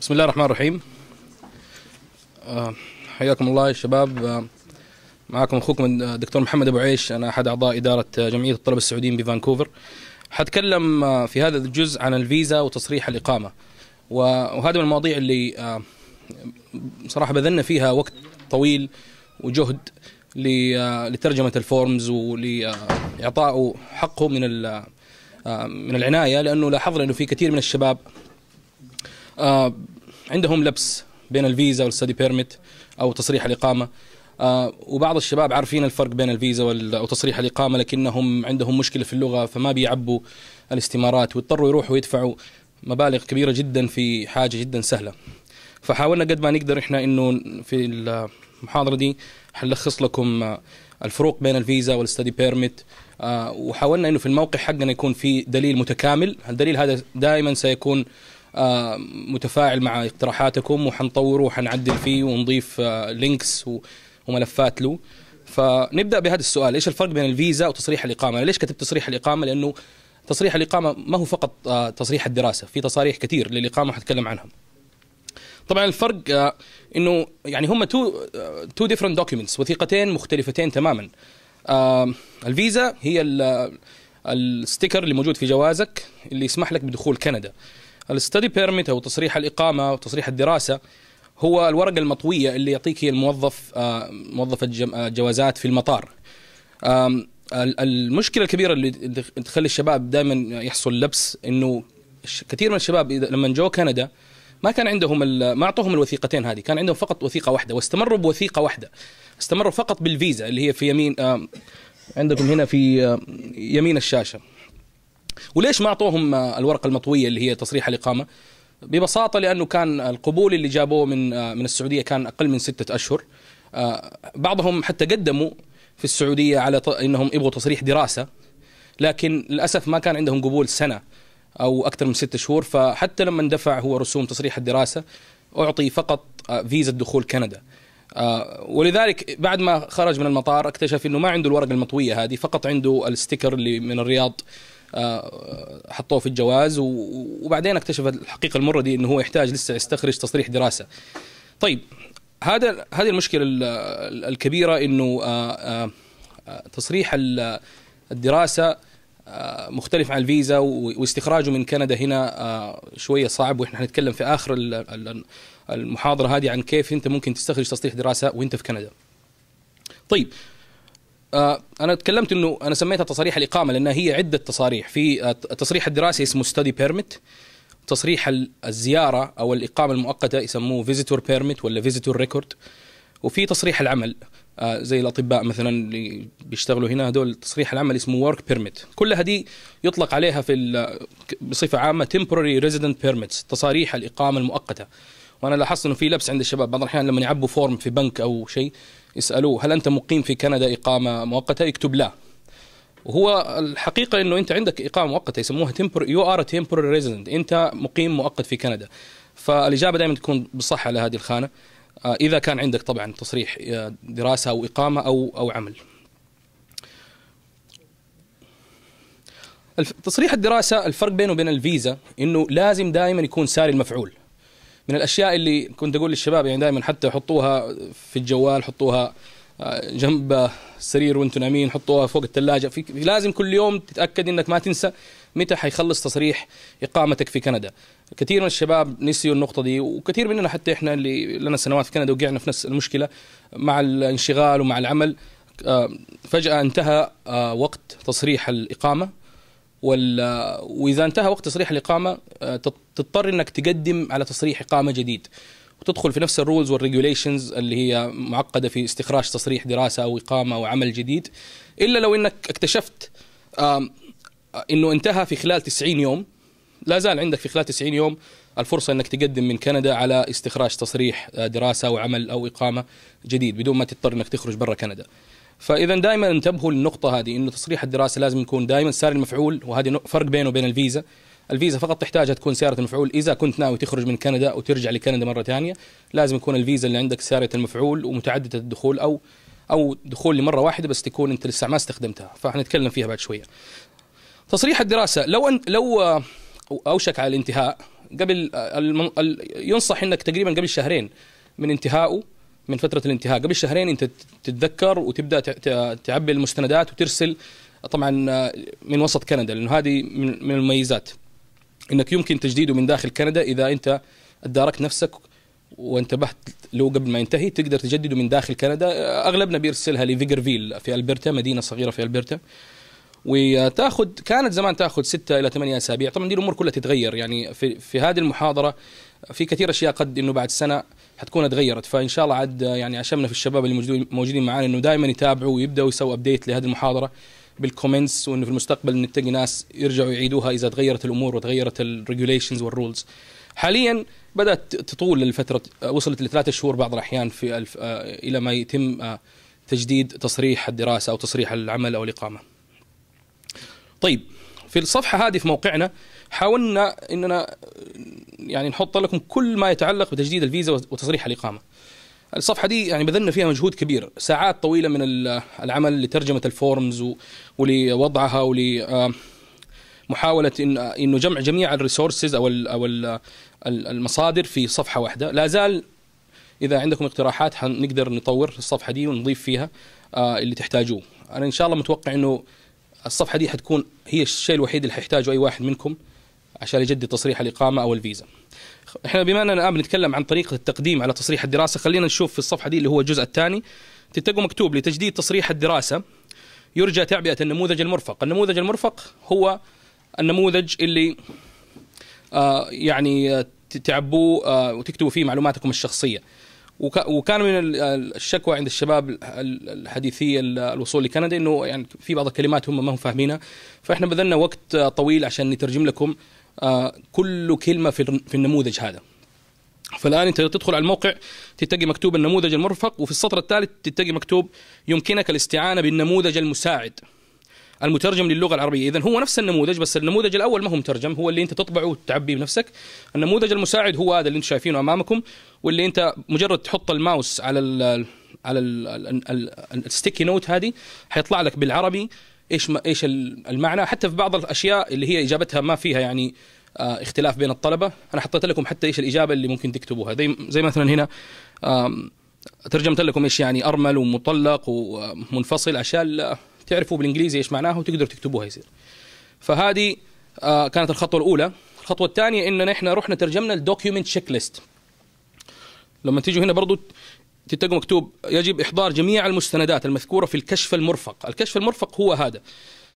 بسم الله الرحمن الرحيم آه، حياكم الله يا شباب آه، معكم اخوكم الدكتور محمد ابو عيش انا احد اعضاء اداره جمعيه الطلبه السعوديين بفانكوفر حتكلم آه، في هذا الجزء عن الفيزا وتصريح الاقامه وهذا من المواضيع اللي صراحه بذلنا فيها وقت طويل وجهد لترجمه الفورمز ولاعطائه حقه من من العنايه لانه لاحظنا انه في كثير من الشباب آه، عندهم لبس بين الفيزا والستدي بيرميت او تصريح الاقامه آه، وبعض الشباب عارفين الفرق بين الفيزا وتصريح الاقامه لكنهم عندهم مشكله في اللغه فما بيعبوا الاستمارات ويضطروا يروحوا يدفعوا مبالغ كبيره جدا في حاجه جدا سهله فحاولنا قد ما نقدر احنا انه في المحاضره دي حنلخص لكم الفروق بين الفيزا والستدي بيرميت آه، وحاولنا انه في الموقع حقنا يكون في دليل متكامل الدليل هذا دائما سيكون آه، متفاعل مع اقتراحاتكم وحنطوره وحنعدل فيه ونضيف آه، لينكس وملفات له فنبدا بهذا السؤال ايش الفرق بين الفيزا وتصريح الاقامه انا ليش كتبت تصريح الاقامه لانه تصريح الاقامه ما هو فقط آه، تصريح الدراسه في تصاريح كثير للاقامه حتكلم عنها طبعا الفرق انه يعني هم تو تو ديفرنت دوكيومنتس وثيقتين مختلفتين تماما الفيزا هي الستيكر اللي موجود في جوازك اللي يسمح لك بدخول كندا الستدي بيرميت او تصريح الاقامه او تصريح الدراسه هو الورقه المطويه اللي يعطيك هي الموظف آه، موظف الجوازات آه، في المطار المشكله الكبيره اللي تخلي الشباب دائما يحصل لبس انه كثير من الشباب لما جو كندا ما كان عندهم ما اعطوهم الوثيقتين هذه كان عندهم فقط وثيقه واحده واستمروا بوثيقه واحده استمروا فقط بالفيزا اللي هي في يمين عندكم هنا في يمين الشاشه وليش ما اعطوهم الورقه المطويه اللي هي تصريح الاقامه؟ ببساطه لانه كان القبول اللي جابوه من من السعوديه كان اقل من ستة اشهر آه، بعضهم حتى قدموا في السعوديه على انهم يبغوا تصريح دراسه لكن للاسف ما كان عندهم قبول سنه او اكثر من ستة شهور فحتى لما اندفع هو رسوم تصريح الدراسه اعطي فقط آه، فيزا دخول كندا آه، ولذلك بعد ما خرج من المطار اكتشف انه ما عنده الورقه المطويه هذه فقط عنده الستيكر اللي من الرياض آه، حطوه في الجواز وبعدين اكتشف الحقيقه المره دي انه هو يحتاج لسه يستخرج تصريح دراسه طيب هذا هذه المشكله الكبيره انه آه، آه، تصريح الدراسه مختلف عن الفيزا واستخراجه من كندا هنا شويه صعب واحنا حنتكلم في اخر المحاضره هذه عن كيف انت ممكن تستخرج تصريح دراسه وانت في كندا. طيب آه، انا تكلمت انه انا سميتها تصاريح الاقامه لانها هي عده تصاريح في التصريح آه، الدراسي اسمه ستدي بيرميت تصريح الزياره او الاقامه المؤقته يسموه فيزيتور بيرميت ولا فيزيتور ريكورد وفي تصريح العمل آه، زي الاطباء مثلا اللي بيشتغلوا هنا هذول تصريح العمل اسمه ورك بيرميت كلها دي يطلق عليها في بصفه عامه تمبوراري ريزيدنت بيرميتس تصاريح الاقامه المؤقته وانا لاحظت انه في لبس عند الشباب بعض الاحيان لما يعبوا فورم في بنك او شيء يسالوه هل انت مقيم في كندا اقامه مؤقته يكتب لا وهو الحقيقه انه انت عندك اقامه مؤقته يسموها تمبر يو ار تمبر ريزيدنت انت مقيم مؤقت في كندا فالاجابه دائما تكون بالصح على هذه الخانه آه، اذا كان عندك طبعا تصريح آه، دراسه او اقامه او او عمل تصريح الدراسه الفرق بينه وبين الفيزا انه لازم دائما يكون ساري المفعول من الاشياء اللي كنت اقول للشباب يعني دائما حتى حطوها في الجوال حطوها آه، جنب السرير وانتم نايمين حطوها فوق الثلاجه في لازم كل يوم تتاكد انك ما تنسى متى حيخلص تصريح اقامتك في كندا كثير من الشباب نسيوا النقطه دي وكثير مننا حتى احنا اللي لنا سنوات في كندا وقعنا في نفس المشكله مع الانشغال ومع العمل آه، فجاه انتهى آه، وقت تصريح الاقامه وال... واذا انتهى وقت تصريح الاقامه آه، تضطر انك تقدم على تصريح اقامه جديد وتدخل في نفس الرولز والريجوليشنز اللي هي معقده في استخراج تصريح دراسه او اقامه او عمل جديد الا لو انك اكتشفت انه انتهى في خلال 90 يوم لا زال عندك في خلال 90 يوم الفرصة أنك تقدم من كندا على استخراج تصريح آه، دراسة أو عمل أو إقامة جديد بدون ما تضطر أنك تخرج برا كندا فاذا دائما انتبهوا للنقطه هذه انه تصريح الدراسه لازم يكون دائما سعر المفعول وهذه فرق بينه وبين الفيزا الفيزا فقط تحتاجها تكون سيارة المفعول إذا كنت ناوي تخرج من كندا وترجع لكندا مرة ثانية لازم يكون الفيزا اللي عندك سيارة المفعول ومتعددة الدخول أو أو دخول لمرة واحدة بس تكون أنت لسه ما استخدمتها فحنتكلم فيها بعد شوية تصريح الدراسة لو أن لو آه، أوشك على الانتهاء قبل آه، ينصح أنك تقريبا قبل شهرين من انتهائه من فتره الانتهاء قبل شهرين انت تتذكر وتبدا تعبي المستندات وترسل طبعا آه، من وسط كندا لانه هذه من المميزات انك يمكن تجديده من داخل كندا اذا انت اداركت نفسك وانتبهت له قبل ما ينتهي تقدر تجدده من داخل كندا آه، اغلبنا بيرسلها لفيجرفيل في البرتا مدينه صغيره في البرتا وتاخذ كانت زمان تاخذ ستة الى ثمانية اسابيع طبعا دي الامور كلها تتغير يعني في في هذه المحاضره في كثير اشياء قد انه بعد سنه حتكون اتغيرت فان شاء الله عاد يعني عشمنا في الشباب اللي موجودين معانا انه دائما يتابعوا ويبداوا يسووا ابديت لهذه المحاضره بالكومنتس وانه في المستقبل نتقي ناس يرجعوا يعيدوها اذا تغيرت الامور وتغيرت الريجوليشنز والرولز. حاليا بدات تطول الفتره وصلت لثلاثة شهور بعض الاحيان في الف... آه، الى ما يتم آه، تجديد تصريح الدراسه او تصريح العمل او الاقامه. طيب في الصفحه هذه في موقعنا حاولنا اننا يعني نحط لكم كل ما يتعلق بتجديد الفيزا وتصريح الاقامه الصفحه دي يعني بذلنا فيها مجهود كبير ساعات طويله من العمل لترجمه الفورمز ولوضعها ول محاولة إن انه جمع جميع الريسورسز او او المصادر في صفحه واحده، لا زال اذا عندكم اقتراحات حنقدر نطور الصفحه دي ونضيف فيها آه، اللي تحتاجوه، انا ان شاء الله متوقع انه الصفحه دي حتكون هي الشيء الوحيد اللي حيحتاجه اي واحد منكم عشان يجدد تصريح الاقامه او الفيزا احنا بما اننا الان بنتكلم عن طريقه التقديم على تصريح الدراسه خلينا نشوف في الصفحه دي اللي هو الجزء الثاني تتقوا مكتوب لتجديد تصريح الدراسه يرجى تعبئه النموذج المرفق النموذج المرفق هو النموذج اللي آه يعني آه، تعبوه آه وتكتبوا فيه معلوماتكم الشخصيه وكان من الشكوى عند الشباب الحديثي الوصول لكندا انه يعني في بعض الكلمات هم ما هم فاهمينها فاحنا بذلنا وقت طويل عشان نترجم لكم آه، كل كلمه في النموذج هذا فالان انت تدخل على الموقع تتقي مكتوب النموذج المرفق وفي السطر الثالث تتقي مكتوب يمكنك الاستعانه بالنموذج المساعد المترجم للغه العربيه اذا هو نفس النموذج بس النموذج الاول ما هو مترجم هو اللي انت تطبعه وتعبيه بنفسك النموذج المساعد هو هذا اللي انتم شايفينه امامكم واللي انت مجرد تحط الماوس على الـ على الستيكي نوت هذه حيطلع لك بالعربي ايش ما ايش المعنى حتى في بعض الاشياء اللي هي اجابتها ما فيها يعني آه اختلاف بين الطلبه انا حطيت لكم حتى ايش الاجابه اللي ممكن تكتبوها زي زي مثلا هنا ترجمت لكم ايش يعني ارمل ومطلق ومنفصل آه، عشان تعرفوا بالانجليزي ايش معناها وتقدروا تكتبوها يصير فهذه آه كانت الخطوه الاولى الخطوه الثانيه ان احنا رحنا ترجمنا الدوكيومنت تشيك ليست لما تيجوا هنا برضو تتقوا مكتوب يجب احضار جميع المستندات المذكوره في الكشف المرفق الكشف المرفق هو هذا